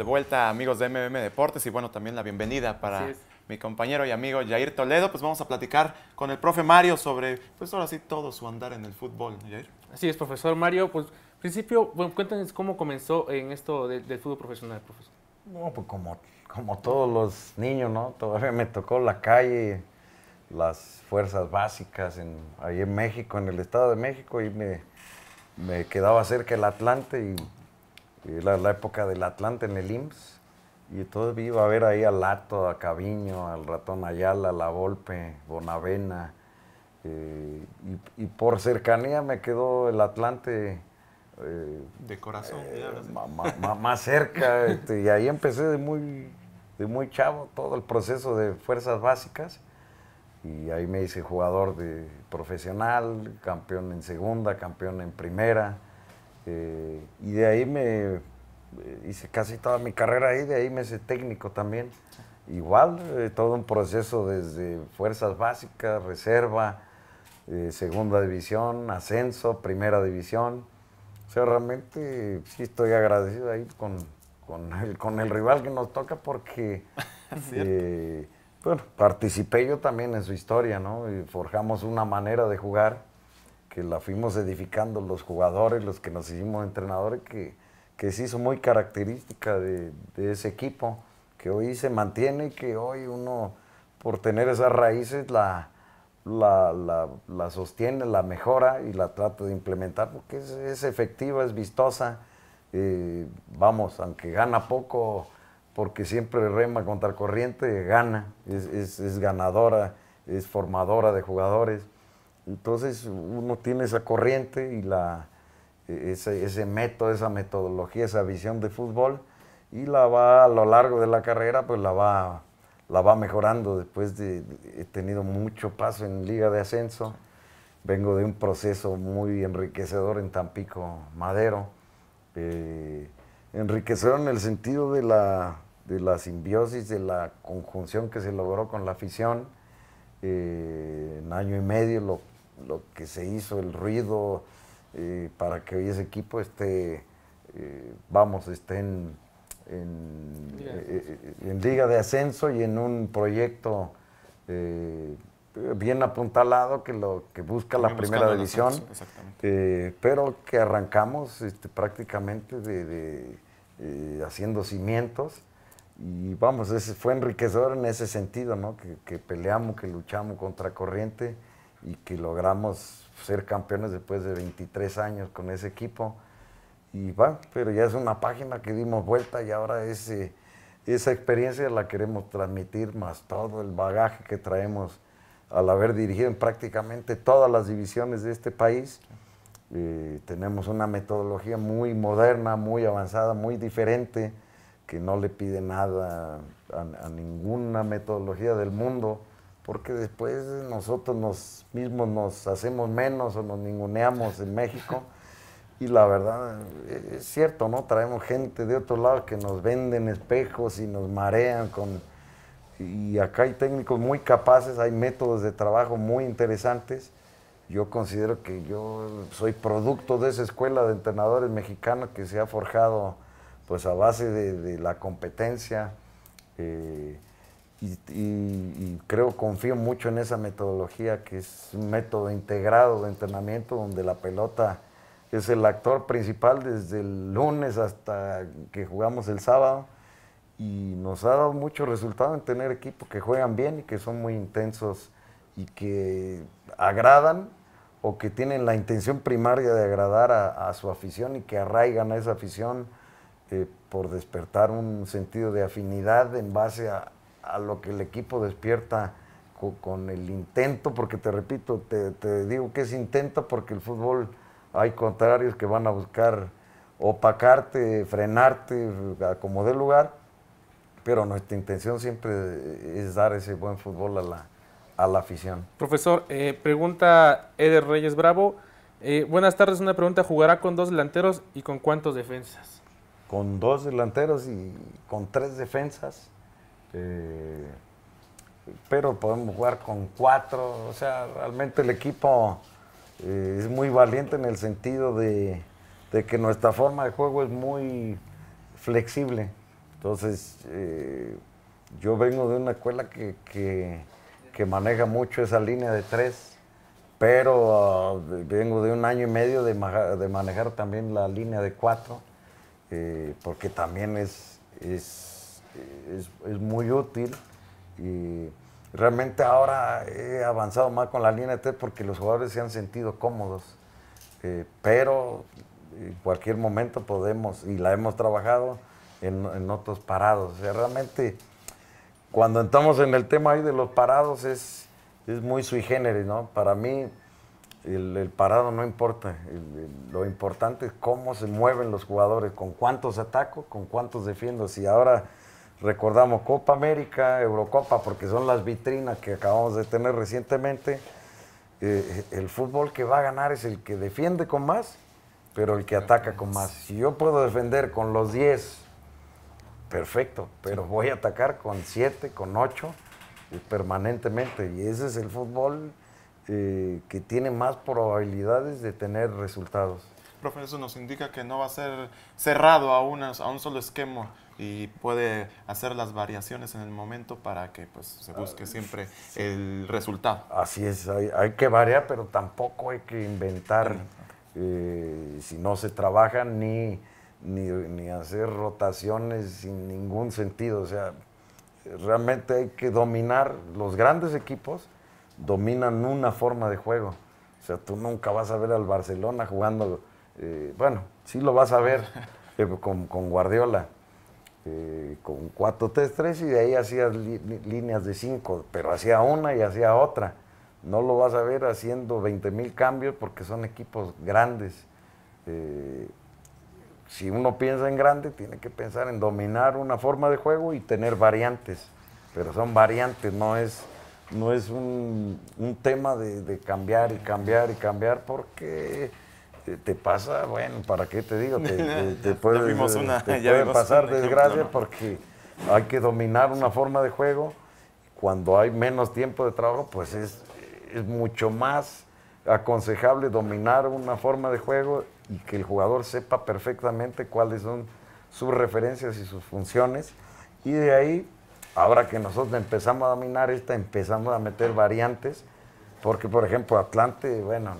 de vuelta, amigos de MBM Deportes, y bueno, también la bienvenida para mi compañero y amigo Jair Toledo. Pues vamos a platicar con el profe Mario sobre, pues ahora sí, todo su andar en el fútbol, Jair. Así es, profesor Mario. Pues, principio, bueno, cuéntanos cómo comenzó en esto del, fútbol profesional, profesor. No, pues como, como todos los niños, ¿no? Todavía me tocó la calle, las fuerzas básicas en, ahí en México, en el Estado de México, y me, me quedaba cerca el Atlante y eh, la, la, época del Atlante en el IMSS. Y entonces iba a ver ahí a Lato, a Caviño, al ratón Ayala, La Volpe, Bonavena. Eh, y, por cercanía me quedó el Atlante. Eh, de corazón, más cerca. Este, y ahí empecé de muy, de muy chavo todo el proceso de fuerzas básicas. Y ahí me hice jugador de profesional, campeón en segunda, campeón en primera. Este, y de ahí me eh, hice casi toda mi carrera ahí, de ahí me hice técnico también. Igual, eh, todo un proceso desde fuerzas básicas, reserva, eh, segunda división, ascenso, primera división. O sea, realmente sí estoy agradecido ahí con, con, el, con el rival que nos toca porque, eh, bueno, participé yo también en su historia, ¿no? Y forjamos una manera de jugar que la fuimos edificando los jugadores, los que nos hicimos entrenadores, que, que se hizo muy característica de, ese equipo, que hoy se mantiene y que hoy uno, por tener esas raíces, la, sostiene, la mejora y la trata de implementar, porque es, efectiva, es vistosa. Eh, vamos, aunque gana poco, porque siempre rema contra el corriente, gana, es ganadora, es formadora de jugadores. Entonces uno tiene esa corriente y la, e, ese, método, esa metodología, esa visión de fútbol y la va a lo largo de la carrera, pues la va, la va mejorando. Después de, he tenido mucho paso en Liga de Ascenso, vengo de un proceso muy enriquecedor en Tampico Madero, eh, enriquecedor en el sentido de la, de la simbiosis, de la conjunción que se logró con la afición. Eh, en año y medio lo lo que se hizo, el ruido, eh, para que hoy ese equipo esté, eh, vamos, esté en, eh, en, liga de ascenso y en un proyecto bien apuntalado que lo que busca la primera división, pero que arrancamos este, prácticamente de, haciendo cimientos y vamos, ese fue enriquecedor en ese sentido, ¿no? Que, que, peleamos, que luchamos contra corriente y que logramos ser campeones después de 23 años con ese equipo. Y va, pero ya es una página que dimos vuelta y ahora ese, eh, esa experiencia la queremos transmitir más todo el bagaje que traemos al haber dirigido en prácticamente todas las divisiones de este país. Eh, tenemos una metodología muy moderna, muy avanzada, muy diferente, que no le pide nada a, a ninguna metodología del mundo porque después nosotros nos mismos nos hacemos menos o nos ninguneamos en México. Y la verdad, eh, es cierto, ¿no? Traemos gente de otro lado que nos venden espejos y nos marean con... Y acá hay técnicos muy capaces, hay métodos de trabajo muy interesantes. Yo considero que yo soy producto de esa escuela de entrenadores mexicanos que se ha forjado pues a base de, la competencia. Eh, y, creo, confío mucho en esa metodología que es un método integrado de entrenamiento donde la pelota es el actor principal desde el lunes hasta que jugamos el sábado y nos ha dado mucho resultado en tener equipos que juegan bien y que son muy intensos y que agradan o que tienen la intención primaria de agradar a, su afición y que arraigan a esa afición eh, por despertar un sentido de afinidad en base a, a lo que el equipo despierta con, el intento, porque te repito, te, digo que es intento porque el fútbol hay contrarios que van a buscar opacarte, frenarte, como dé lugar, pero nuestra intención siempre es dar ese buen fútbol a la, afición. Profesor, eh, pregunta Eder Reyes Bravo. Eh, buenas tardes, una pregunta. ¿Jugará con dos delanteros y con cuántos defensas? Con dos delanteros y con tres defensas. Este, pero podemos jugar con cuatro. O sea, realmente el equipo eh, es muy valiente en el sentido de, que nuestra forma de juego es muy flexible. Entonces, eh, yo vengo de una escuela que, maneja mucho esa línea de tres, pero ah, vengo de un año y medio de, manejar también la línea de cuatro, eh, porque también es eh, es, es muy útil y realmente ahora he avanzado más con la línea de tres porque los jugadores se han sentido cómodos, eh, pero en cualquier momento podemos, y la hemos trabajado en, en otros parados. realmente cuando entramos en el tema ahí de los parados es, es muy sui generis, ¿no? Para mí el, parado no importa, lo importante es cómo se mueven los jugadores, con cuántos ataco, con cuántos defiendo. Si ahora Recordamos Copa América, Eurocopa, porque son las vitrinas que acabamos de tener recientemente. Eh, el fútbol que va a ganar es el que defiende con más, pero el que ataca con más. Si yo puedo defender con los 10, perfecto, pero voy a atacar con 7, con 8, eh, permanentemente. Y ese es el fútbol eh, que tiene más probabilidades de tener resultados. Profesor, eso nos indica que no va a ser cerrado a, a un solo esquema y puede hacer las variaciones en el momento para que pues, se busque ah, siempre el resultado. Así es, hay, que variar, pero tampoco hay que inventar eh, si no se trabaja ni, ni, ni hacer rotaciones sin ningún sentido. O sea, realmente hay que dominar, los grandes equipos dominan una forma de juego. O sea, tú nunca vas a ver al Barcelona jugando eh, bueno, sí lo vas a ver eh, con, Guardiola, eh, con 4-3-3 y de ahí hacías líneas de 5, pero hacía una y hacía otra. No lo vas a ver haciendo 20 mil cambios porque son equipos grandes. si uno piensa en grande, tiene que pensar en dominar una forma de juego y tener variantes, pero son variantes, no es no es un, tema de, cambiar y cambiar y cambiar porque te pasa, bueno, ¿para qué te digo? Te, puede, pasar desgracia porque hay que dominar una forma de juego. Cuando hay menos tiempo de trabajo, pues es, es mucho más aconsejable dominar una forma de juego y que el jugador sepa perfectamente cuáles son sus referencias y sus funciones. Y de ahí, ahora que nosotros empezamos a dominar esta, empezamos a meter variantes porque, por ejemplo, Atlante, bueno,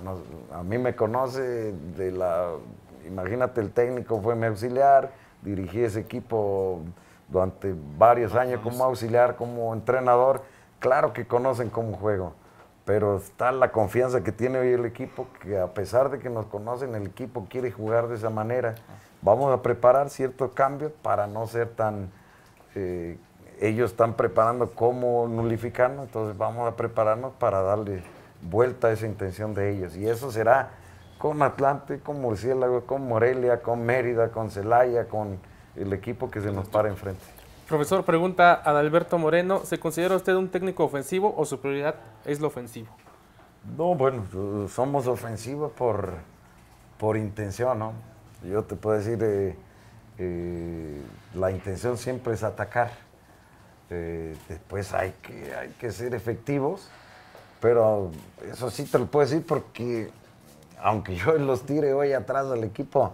a mí me conoce de la... Imagínate, el técnico fue mi auxiliar, dirigí ese equipo durante varios años como auxiliar, como entrenador. Claro que conocen cómo juego, pero está la confianza que tiene hoy el equipo, que a pesar de que nos conocen, el equipo quiere jugar de esa manera. Vamos a preparar ciertos cambios para no ser tan... Eh, ellos están preparando cómo nulificarnos, entonces vamos a prepararnos para darle vuelta a esa intención de ellos. Y eso será con Atlante, con Murciélago, con Morelia, con Mérida, con Celaya, con el equipo que se nos para enfrente. Profesor, pregunta a Alberto Moreno, ¿se considera usted un técnico ofensivo o su prioridad es lo ofensivo? No, bueno, pues, somos ofensivos por, por intención, ¿no? Yo te puedo decir, eh, eh, la intención siempre es atacar este, después hay que, hay que ser efectivos, pero eso sí te lo puedo decir porque aunque yo los tire hoy atrás del equipo,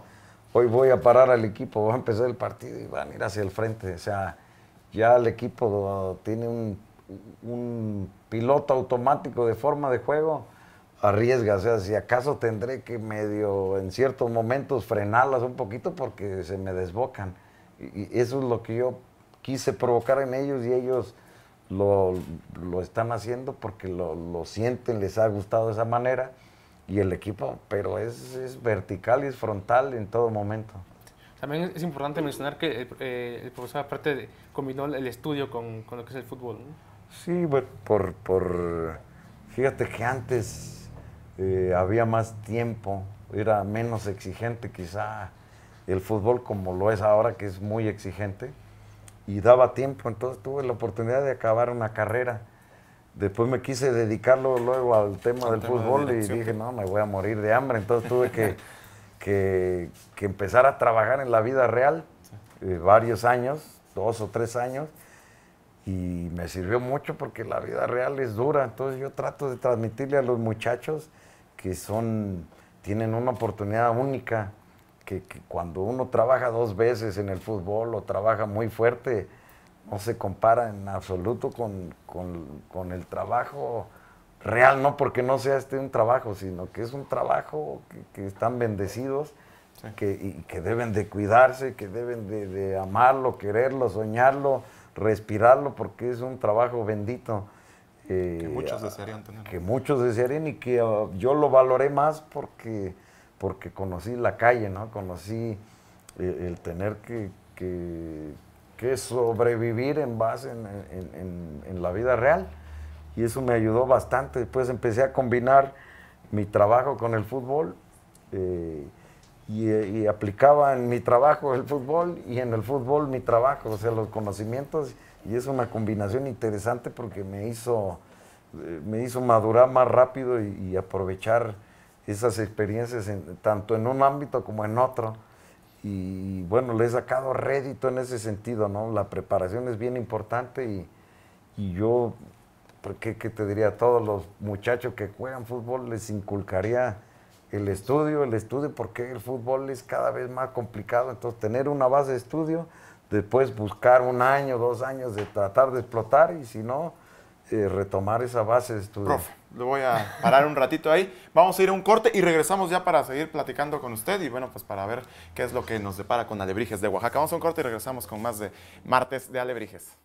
hoy voy a parar al equipo, voy a empezar el partido y van a ir hacia el frente. O sea, ya el equipo tiene un, un piloto automático de forma de juego, arriesga. O sea, si acaso tendré que medio en ciertos momentos frenarlas un poquito porque se me desbocan. Y eso es lo que yo quise provocar en ellos y ellos lo, están haciendo porque lo, lo, sienten, les ha gustado de esa manera. Y el equipo, pero es, vertical y es frontal en todo momento. También es importante mencionar que eh, el, profesor aparte combinó el estudio con, con, lo que es el fútbol. Sí, por, fíjate que antes eh, había más tiempo, era menos exigente quizá el fútbol como lo es ahora, que es muy exigente y daba tiempo, entonces tuve la oportunidad de acabar una carrera. Después me quise dedicarlo luego al tema del fútbol y dije, no, me voy a morir de hambre, entonces tuve que, que, empezar a trabajar en la vida real eh, varios años, dos o tres años, y me sirvió mucho porque la vida real es dura, entonces yo trato de transmitirle a los muchachos que son, tienen una oportunidad única que, cuando uno trabaja dos veces en el fútbol o trabaja muy fuerte, no se compara en absoluto con, con, con el trabajo real, no porque no sea este un trabajo, sino que es un trabajo que, están bendecidos, que, y que deben de cuidarse, que deben de, amarlo, quererlo, soñarlo, respirarlo, porque es un trabajo bendito. que eh, muchos desearían tener. Que muchos desearían y que ah, yo lo valoré más porque porque conocí la calle, ¿no? Conocí eh, el, tener que, que, sobrevivir en base en, en, la vida real. Y eso me ayudó bastante. Después empecé a combinar mi trabajo con el fútbol eh, y, aplicaba en mi trabajo el fútbol y en el fútbol mi trabajo, o sea, los conocimientos. Y es una combinación interesante porque me hizo, eh, me hizo madurar más rápido y, y aprovechar esas experiencias tanto en un ámbito como en otro. Y bueno, le he sacado rédito en ese sentido, ¿no? La preparación es bien importante y, yo, ¿qué, ¿qué, te diría? Todos los muchachos que juegan fútbol les inculcaría el estudio, el estudio, porque el fútbol es cada vez más complicado. Entonces, tener una base de estudio, después buscar un año, dos años de tratar de explotar y si no, eh, retomar esa base de estudio. Profe, lo voy a parar un ratito ahí. Vamos a ir a un corte y regresamos ya para seguir platicando con usted y bueno, pues para ver qué es lo que nos depara con Alebrijes de Oaxaca. Vamos a un corte y regresamos con más de Martes de Alebrijes.